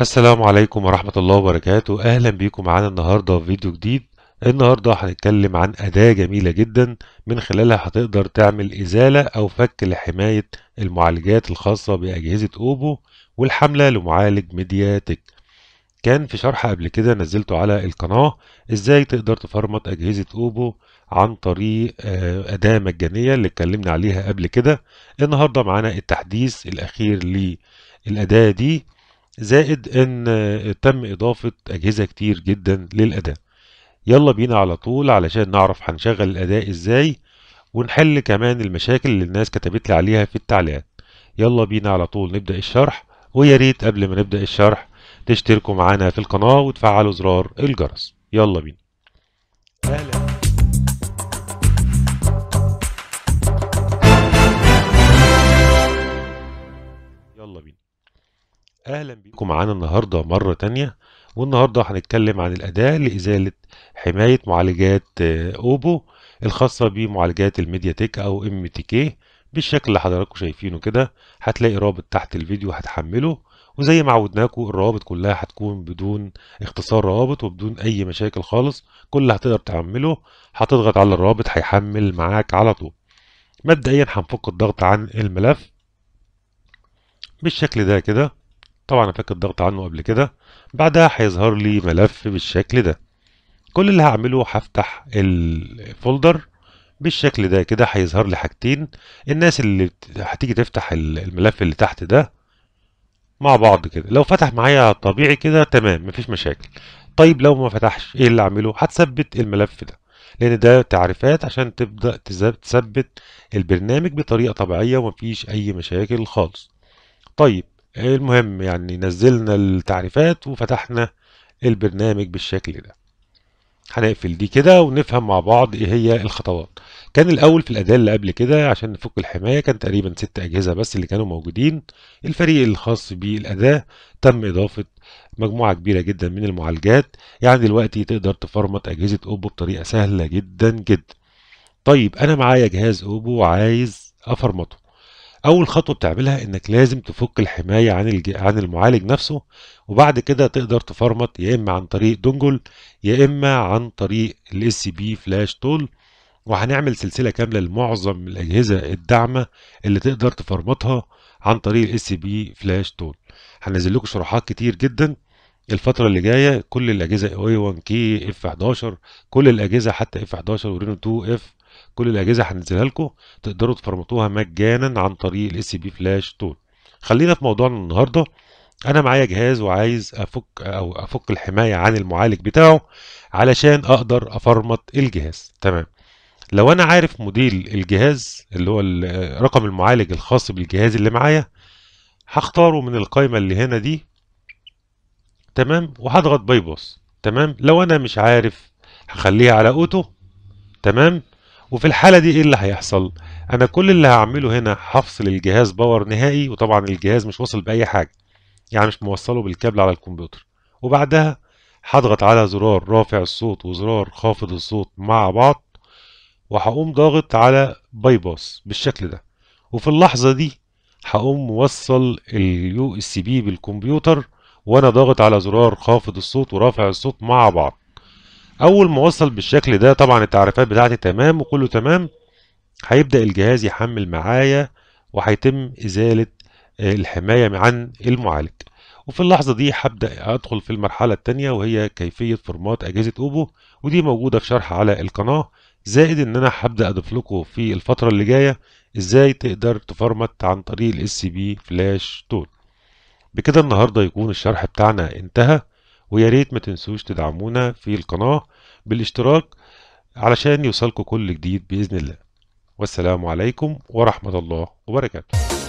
السلام عليكم ورحمة الله وبركاته أهلا بيكم معانا النهاردة في فيديو جديد النهاردة هنتكلم عن أداة جميلة جدا من خلالها هتقدر تعمل إزالة أو فك لحماية المعالجات الخاصة بأجهزة أوبو والحملة لمعالج ميدياتك كان في شرح قبل كده نزلته على القناة إزاي تقدر تفرمط أجهزة أوبو عن طريق آه، أداة مجانية اللي اتكلمنا عليها قبل كده النهاردة معانا التحديث الأخير للأداة دي زائد ان تم اضافة اجهزة كتير جدا للاداء يلا بينا على طول علشان نعرف هنشغل الاداء ازاي ونحل كمان المشاكل اللي الناس كتبت لي عليها في التعليقات يلا بينا على طول نبدأ الشرح ويا ريت قبل ما نبدأ الشرح تشتركوا معانا في القناة وتفعلوا زرار الجرس يلا بينا اهلا بيكم معانا النهارده مره تانية والنهارده هنتكلم عن الاداه لازاله حمايه معالجات آه، اوبو الخاصه بمعالجات الميديا تك او ام تي كي بالشكل اللي حضراتكم شايفينه كده هتلاقي رابط تحت الفيديو هتحمله وزي ما عودناكم الروابط كلها هتكون بدون اختصار روابط وبدون اي مشاكل خالص كل اللي هتقدر تحمله هتضغط على الرابط هيحمل معاك على طول مبدئيا هنفك الضغط عن الملف بالشكل ده كده طبعا انا فاكر الضغط عنه قبل كده بعدها هيظهر لي ملف بالشكل ده كل اللي هعمله هفتح الفولدر بالشكل ده كده هيظهر لي حاجتين الناس اللي هتيجي تفتح الملف اللي تحت ده مع بعض كده لو فتح معايا طبيعي كده تمام مفيش مشاكل طيب لو ما فتحش ايه اللي اعمله هتثبت الملف ده لان ده تعريفات عشان تبدا تثبت البرنامج بطريقه طبيعيه ومفيش اي مشاكل خالص طيب إيه المهم يعني نزلنا التعريفات وفتحنا البرنامج بالشكل ده هنقفل دي كده ونفهم مع بعض ايه هي الخطوات كان الاول في الاداه اللي قبل كده عشان نفك الحمايه كان تقريبا ست اجهزه بس اللي كانوا موجودين الفريق الخاص بالاداه تم اضافه مجموعه كبيره جدا من المعالجات يعني دلوقتي تقدر تفرمت اجهزه اوبو بطريقه سهله جدا جدا طيب انا معايا جهاز اوبو وعايز افرمته اول خطوه بتعملها انك لازم تفك الحمايه عن الج... عن المعالج نفسه وبعد كده تقدر تفرمت يا اما عن طريق دونجل يا اما عن طريق الاس بي فلاش تول وهنعمل سلسله كامله لمعظم الاجهزه الداعمه اللي تقدر تفرمطها عن طريق الاس بي فلاش تول هنزل لكم شروحات كتير جدا الفترة اللي جاية كل الاجهزه اي A1 كي اف 11 كل الأجهزة حتى اف 11 ورينو 2 اف كل الأجهزة هننزلها لكم تقدروا تفرمطوها مجانا عن طريق الاس بي فلاش تول خلينا في موضوعنا النهاردة أنا معايا جهاز وعايز أفك أو أفك الحماية عن المعالج بتاعه علشان أقدر أفرمط الجهاز تمام لو أنا عارف موديل الجهاز اللي هو رقم المعالج الخاص بالجهاز اللي معايا هختاره من القائمة اللي هنا دي تمام وهضغط باي باص تمام لو انا مش عارف هخليها على اوتو تمام وفي الحالة دي ايه اللي هيحصل؟ انا كل اللي هعمله هنا هفصل الجهاز باور نهائي وطبعا الجهاز مش واصل بأي حاجة يعني مش موصله بالكابل على الكمبيوتر وبعدها هضغط على زرار رافع الصوت وزرار خافض الصوت مع بعض وهقوم ضاغط على باي باس بالشكل ده وفي اللحظة دي هقوم موصل اليو اس بي بالكمبيوتر وانا ضاغط على زرار خافض الصوت ورافع الصوت مع بعض اول ما اوصل بالشكل ده طبعا التعريفات بتاعتي تمام وكله تمام هيبدا الجهاز يحمل معايا وهيتم ازاله آه، الحمايه عن المعالج وفي اللحظه دي هبدا ادخل في المرحله الثانيه وهي كيفيه فورمات اجهزه اوبو ودي موجوده في شرح على القناه زائد ان انا هبدا اضيف لكم في الفتره اللي جايه ازاي تقدر تفرمت عن طريق الاس بي فلاش تول بكده النهاردة يكون الشرح بتاعنا انتهى وياريت ما تنسوش تدعمونا في القناة بالاشتراك علشان يوصلكم كل جديد بإذن الله والسلام عليكم ورحمة الله وبركاته